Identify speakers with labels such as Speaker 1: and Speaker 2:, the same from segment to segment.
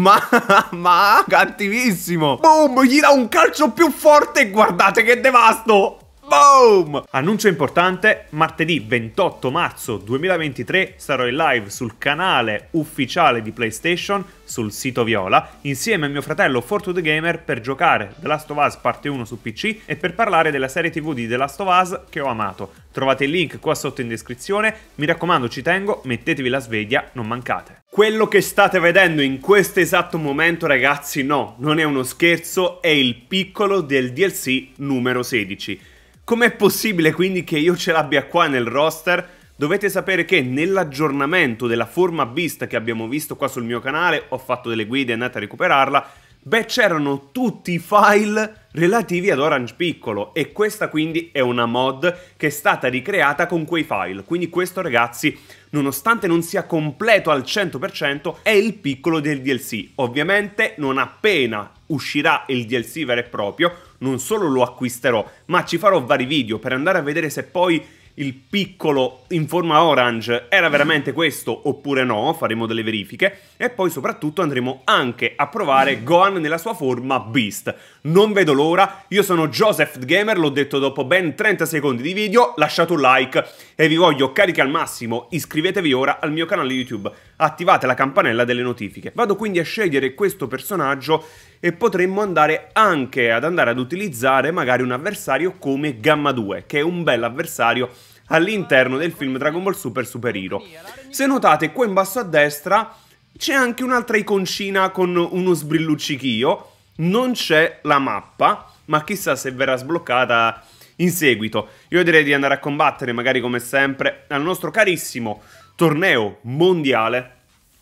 Speaker 1: Ma, ma, cattivissimo Boom, gli dà un calcio più forte e guardate che devasto Boom! Annuncio importante, martedì 28 marzo 2023 sarò in live sul canale ufficiale di PlayStation, sul sito Viola, insieme a mio fratello Fortu the Gamer per giocare The Last of Us parte 1 su PC e per parlare della serie TV di The Last of Us che ho amato. Trovate il link qua sotto in descrizione, mi raccomando ci tengo, mettetevi la sveglia, non mancate. Quello che state vedendo in questo esatto momento ragazzi no, non è uno scherzo, è il piccolo del DLC numero 16. Com'è possibile quindi che io ce l'abbia qua nel roster? Dovete sapere che nell'aggiornamento della forma vista che abbiamo visto qua sul mio canale, ho fatto delle guide, e andate a recuperarla, beh c'erano tutti i file relativi ad Orange Piccolo e questa quindi è una mod che è stata ricreata con quei file. Quindi questo ragazzi, nonostante non sia completo al 100%, è il piccolo del DLC. Ovviamente non appena uscirà il DLC vero e proprio, non solo lo acquisterò, ma ci farò vari video per andare a vedere se poi il piccolo in forma orange era veramente questo oppure no, faremo delle verifiche e poi soprattutto andremo anche a provare Gohan nella sua forma Beast. Non vedo l'ora, io sono Joseph Gamer, l'ho detto dopo ben 30 secondi di video, lasciate un like e vi voglio carica al massimo, iscrivetevi ora al mio canale YouTube, attivate la campanella delle notifiche. Vado quindi a scegliere questo personaggio e potremmo andare anche ad andare ad utilizzare magari un avversario come Gamma 2, che è un bel avversario all'interno del film Dragon Ball Super Super Hero. Se notate qua in basso a destra c'è anche un'altra iconcina con uno sbrilluccichio, non c'è la mappa, ma chissà se verrà sbloccata in seguito. Io direi di andare a combattere magari come sempre al nostro carissimo torneo mondiale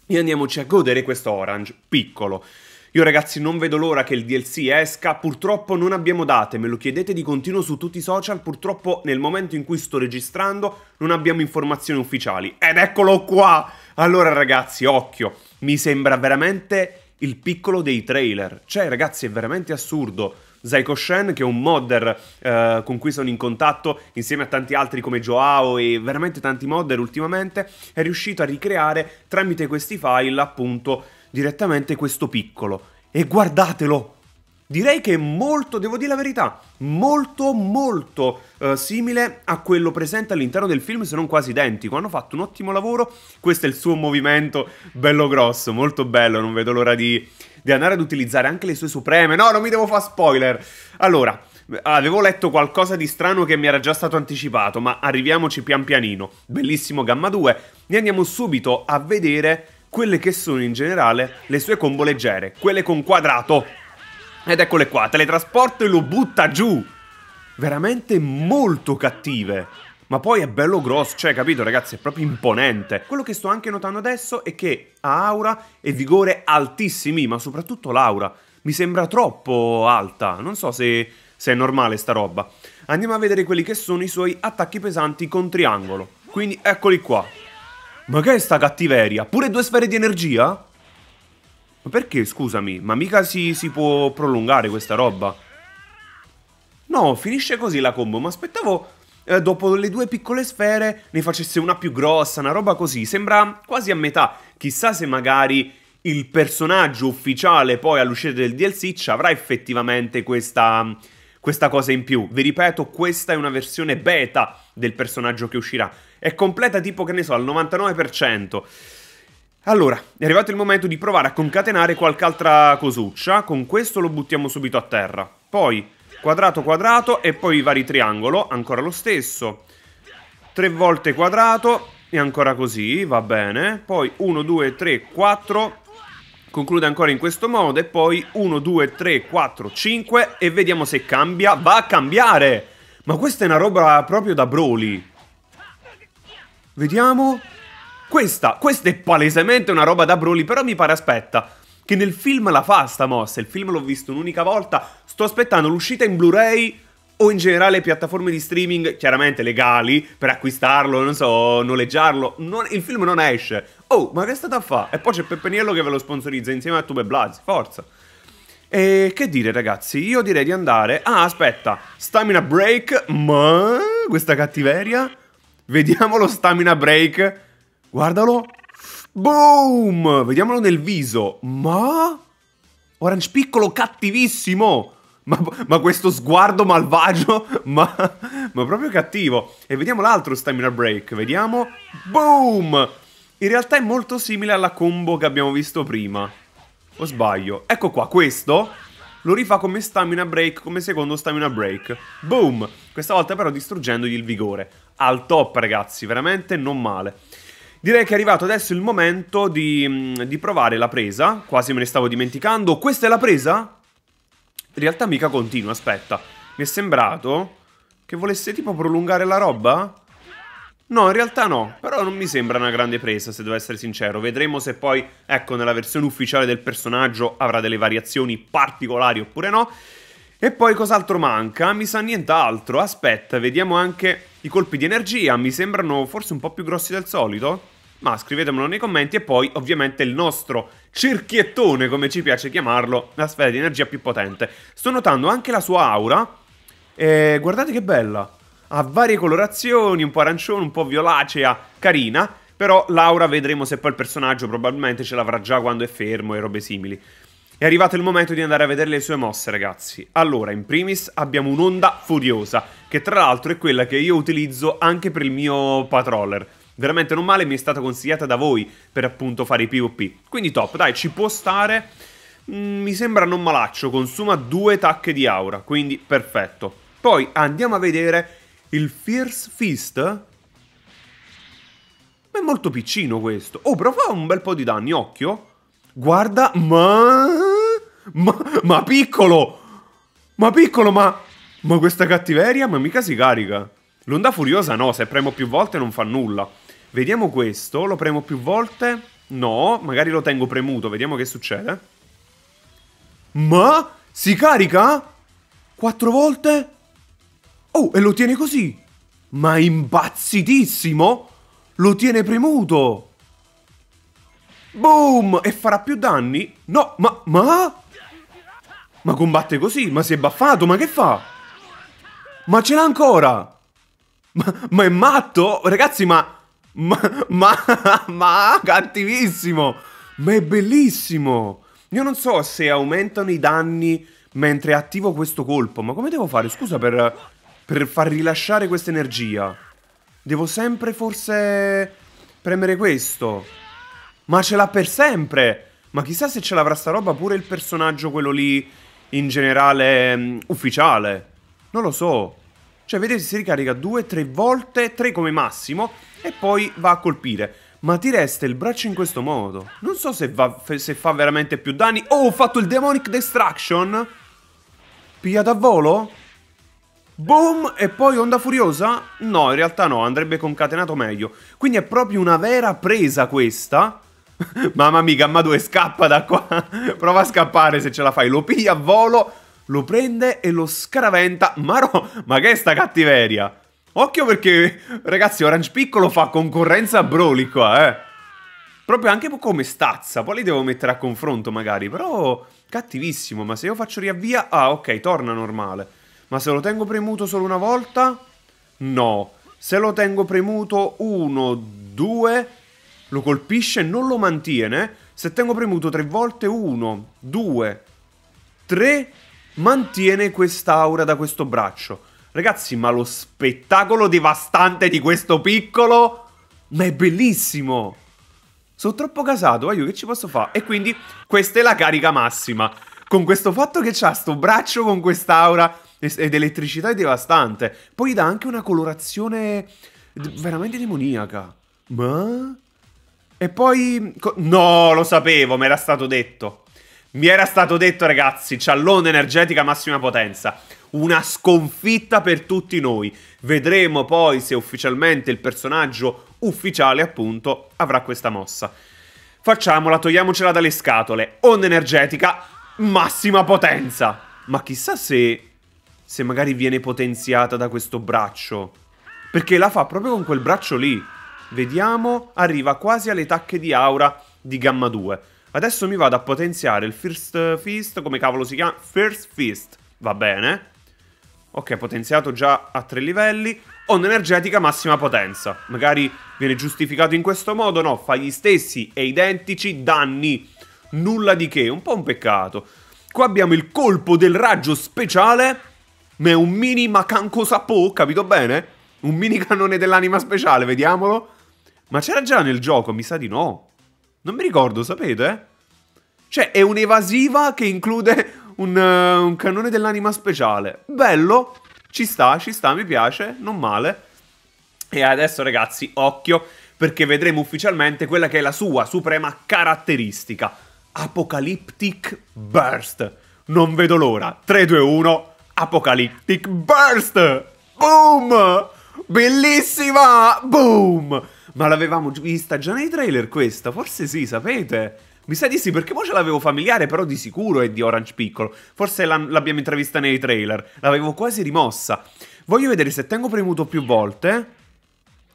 Speaker 1: e andiamoci a godere questo orange piccolo. Io ragazzi non vedo l'ora che il DLC esca, purtroppo non abbiamo date, me lo chiedete di continuo su tutti i social, purtroppo nel momento in cui sto registrando non abbiamo informazioni ufficiali. Ed eccolo qua! Allora ragazzi, occhio, mi sembra veramente il piccolo dei trailer. Cioè ragazzi è veramente assurdo. Zaiko Shen, che è un modder eh, con cui sono in contatto insieme a tanti altri come Joao e veramente tanti modder ultimamente, è riuscito a ricreare tramite questi file appunto direttamente questo piccolo. E guardatelo! Direi che è molto, devo dire la verità, molto molto eh, simile a quello presente all'interno del film, se non quasi identico. Hanno fatto un ottimo lavoro, questo è il suo movimento bello grosso, molto bello, non vedo l'ora di, di andare ad utilizzare anche le sue supreme. No, non mi devo fare spoiler! Allora, avevo letto qualcosa di strano che mi era già stato anticipato, ma arriviamoci pian pianino. Bellissimo Gamma 2, ne andiamo subito a vedere quelle che sono in generale le sue combo leggere, quelle con quadrato. Ed eccole qua, teletrasporto e lo butta giù. Veramente molto cattive. Ma poi è bello grosso, cioè capito ragazzi, è proprio imponente. Quello che sto anche notando adesso è che ha aura e vigore altissimi, ma soprattutto l'aura. Mi sembra troppo alta, non so se, se è normale sta roba. Andiamo a vedere quelli che sono i suoi attacchi pesanti con triangolo. Quindi eccoli qua, ma che è sta cattiveria? Pure due sfere di energia? Ma perché, scusami? Ma mica si, si può prolungare questa roba? No, finisce così la combo, ma aspettavo eh, dopo le due piccole sfere ne facesse una più grossa, una roba così. Sembra quasi a metà. Chissà se magari il personaggio ufficiale poi all'uscita del DLC ci avrà effettivamente questa, questa cosa in più. Vi ripeto, questa è una versione beta del personaggio che uscirà è completa tipo che ne so al 99%. Allora, è arrivato il momento di provare a concatenare qualche altra cosuccia, con questo lo buttiamo subito a terra. Poi quadrato quadrato e poi vari triangolo, ancora lo stesso. Tre volte quadrato e ancora così, va bene. Poi 1, 2, 3, 4, conclude ancora in questo modo e poi 1, 2, 3, 4, 5 e vediamo se cambia. Va a cambiare! Ma questa è una roba proprio da Broly. Vediamo. Questa, questa è palesemente una roba da Broly, però mi pare aspetta. Che nel film la fa sta mossa, il film l'ho visto un'unica volta, sto aspettando l'uscita in Blu-ray o in generale piattaforme di streaming chiaramente legali per acquistarlo, non so, noleggiarlo. Non, il film non esce. Oh, ma che state a fa? E poi c'è Peppeniello che ve lo sponsorizza insieme a Tube Blasi, forza. E che dire ragazzi, io direi di andare... Ah, aspetta, stamina break, ma questa cattiveria... Vediamo lo stamina break. Guardalo. Boom! Vediamolo nel viso. Ma... Orange piccolo cattivissimo. Ma, ma questo sguardo malvagio, ma, ma proprio cattivo. E vediamo l'altro stamina break. Vediamo. Boom! In realtà è molto simile alla combo che abbiamo visto prima. O sbaglio? Ecco qua, questo lo rifà come stamina break, come secondo stamina break. Boom! Questa volta però distruggendogli il vigore. Al top ragazzi, veramente non male. Direi che è arrivato adesso il momento di, mm, di provare la presa. Quasi me ne stavo dimenticando. Questa è la presa? In realtà mica continua, aspetta. Mi è sembrato che volesse tipo prolungare la roba? No, in realtà no, però non mi sembra una grande presa, se devo essere sincero. Vedremo se poi, ecco, nella versione ufficiale del personaggio avrà delle variazioni particolari oppure no. E poi cos'altro manca? Mi sa nient'altro. Aspetta, vediamo anche i colpi di energia. Mi sembrano forse un po' più grossi del solito. Ma scrivetemelo nei commenti e poi ovviamente il nostro cerchiettone, come ci piace chiamarlo, la sfera di energia più potente. Sto notando anche la sua aura. E eh, guardate che bella ha varie colorazioni, un po' arancione, un po' violacea, carina. Però Laura vedremo se poi il personaggio probabilmente ce l'avrà già quando è fermo e robe simili. È arrivato il momento di andare a vedere le sue mosse, ragazzi. Allora, in primis abbiamo un'onda furiosa, che tra l'altro è quella che io utilizzo anche per il mio patroller. Veramente non male, mi è stata consigliata da voi per appunto fare i PvP. Quindi top, dai, ci può stare. Mm, mi sembra non malaccio, consuma due tacche di aura, quindi perfetto. Poi andiamo a vedere il Fierce Fist? Ma è molto piccino questo. Oh, però fa un bel po' di danni, occhio. Guarda, ma... Ma, ma piccolo! Ma piccolo, ma... Ma questa cattiveria, ma mica si carica. L'onda furiosa no, se premo più volte non fa nulla. Vediamo questo, lo premo più volte? No, magari lo tengo premuto, vediamo che succede. Ma si carica? Quattro volte? Oh, e lo tiene così! Ma impazzitissimo? Lo tiene premuto! Boom! E farà più danni? No, ma... ma... Ma combatte così? Ma si è baffato? Ma che fa? Ma ce l'ha ancora! Ma, ma è matto? Ragazzi, ma... Ma, ma, ma, cattivissimo! Ma è bellissimo! Io non so se aumentano i danni mentre attivo questo colpo, ma come devo fare? Scusa per per far rilasciare questa energia. Devo sempre forse premere questo. Ma ce l'ha per sempre! Ma chissà se ce l'avrà sta roba pure il personaggio, quello lì, in generale, um, ufficiale. Non lo so. Cioè, vedete, si ricarica due, tre volte, tre come massimo, e poi va a colpire. Ma ti resta il braccio in questo modo. Non so se, va, se fa veramente più danni. Oh, ho fatto il Demonic Destruction! Piglia da volo? Boom e poi onda furiosa? No, in realtà no, andrebbe concatenato meglio. Quindi è proprio una vera presa questa. Mamma mia, ma 2 scappa da qua. Prova a scappare se ce la fai. Lo piglia a volo, lo prende e lo scaraventa. Maro, ma che è sta cattiveria? Occhio perché, ragazzi, Orange Piccolo fa concorrenza a Broly qua, eh. Proprio anche come stazza. Poi li devo mettere a confronto magari, però... Cattivissimo, ma se io faccio riavvia... Ah, ok, torna normale. Ma se lo tengo premuto solo una volta? No. Se lo tengo premuto uno, due, lo colpisce e non lo mantiene. Se tengo premuto tre volte uno, due, tre, mantiene quest'aura da questo braccio. Ragazzi, ma lo spettacolo devastante di questo piccolo... Ma è bellissimo! Sono troppo casato, io che ci posso fare? E quindi questa è la carica massima. Con questo fatto che c'ha sto braccio con quest'aura ed elettricità è devastante. Poi dà anche una colorazione veramente demoniaca. Ma? E poi... No, lo sapevo, mi era stato detto. Mi era stato detto, ragazzi, c'ha l'onda energetica massima potenza. Una sconfitta per tutti noi. Vedremo poi se ufficialmente il personaggio ufficiale, appunto, avrà questa mossa. Facciamola, togliamocela dalle scatole. Onda energetica, massima potenza. Ma chissà se se magari viene potenziata da questo braccio. Perché la fa proprio con quel braccio lì. Vediamo, arriva quasi alle tacche di aura di Gamma 2. Adesso mi vado a potenziare il First Fist, come cavolo si chiama? First Fist, va bene. Ok, potenziato già a tre livelli. Onda energetica massima potenza. Magari viene giustificato in questo modo, no, fa gli stessi e identici danni. Nulla di che, un po' un peccato. Qua abbiamo il colpo del raggio speciale ma è un mini Macanco Sapò, capito bene? Un mini cannone dell'anima speciale, vediamolo. Ma c'era già nel gioco, mi sa di no. Non mi ricordo, sapete? Cioè, è un'evasiva che include un, uh, un cannone dell'anima speciale. Bello, ci sta, ci sta, mi piace, non male. E adesso ragazzi, occhio, perché vedremo ufficialmente quella che è la sua suprema caratteristica. Apocalyptic Burst. Non vedo l'ora. 3, 2, 1, Apocalyptic Burst! Boom! Bellissima! Boom! Ma l'avevamo vista già nei trailer questa? Forse sì, sapete? Mi sa di sì, perché poi ce l'avevo familiare, però di sicuro è di Orange Piccolo. Forse l'abbiamo intravista nei trailer. L'avevo quasi rimossa. Voglio vedere se tengo premuto più volte.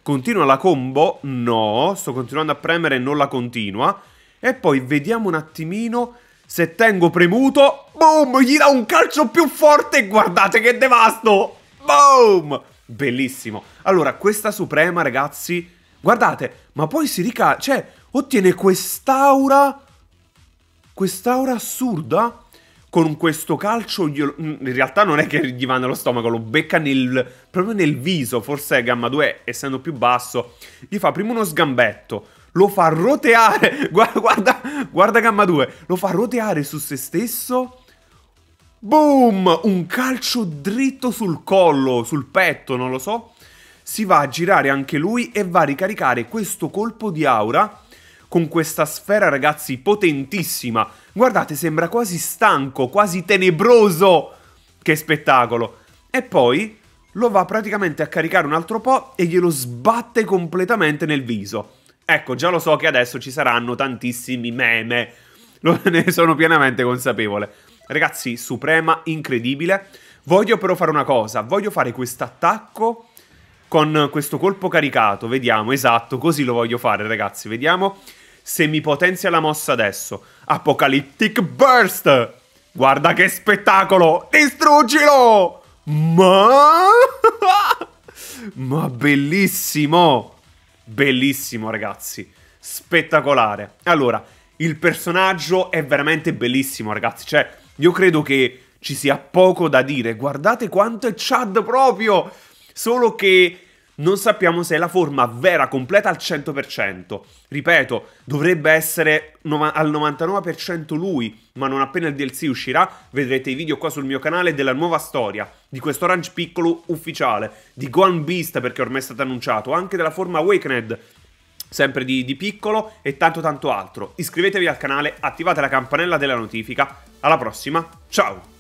Speaker 1: Continua la combo? No, sto continuando a premere e non la continua. E poi vediamo un attimino se tengo premuto, boom, gli dà un calcio più forte e guardate che devasto! Boom! Bellissimo. Allora, questa suprema, ragazzi, guardate, ma poi si rica... cioè, ottiene quest'aura... quest'aura assurda con questo calcio glielo... Mm, in realtà non è che gli va nello stomaco, lo becca nel... proprio nel viso, forse gamma 2 essendo più basso, gli fa prima uno sgambetto, lo fa roteare, guarda, guarda, guarda Gamma 2, lo fa roteare su se stesso. Boom! Un calcio dritto sul collo, sul petto, non lo so. Si va a girare anche lui e va a ricaricare questo colpo di aura con questa sfera, ragazzi, potentissima. Guardate, sembra quasi stanco, quasi tenebroso. Che spettacolo! E poi lo va praticamente a caricare un altro po' e glielo sbatte completamente nel viso. Ecco, già lo so che adesso ci saranno tantissimi meme. ne sono pienamente consapevole. Ragazzi, Suprema incredibile. Voglio però fare una cosa, voglio fare quest'attacco con questo colpo caricato, vediamo, esatto, così lo voglio fare ragazzi, vediamo se mi potenzia la mossa adesso. Apocalyptic Burst! Guarda che spettacolo! Distruggilo! Ma... Ma bellissimo! bellissimo ragazzi, spettacolare. Allora, il personaggio è veramente bellissimo ragazzi, cioè io credo che ci sia poco da dire, guardate quanto è Chad proprio, solo che non sappiamo se è la forma vera, completa al 100%. Ripeto, dovrebbe essere al 99% lui, ma non appena il DLC uscirà, vedrete i video qua sul mio canale della nuova storia, di questo Orange piccolo ufficiale, di Gone Beast perché ormai è stato annunciato, anche della forma Awakened, sempre di, di piccolo e tanto tanto altro. Iscrivetevi al canale, attivate la campanella della notifica. Alla prossima, ciao!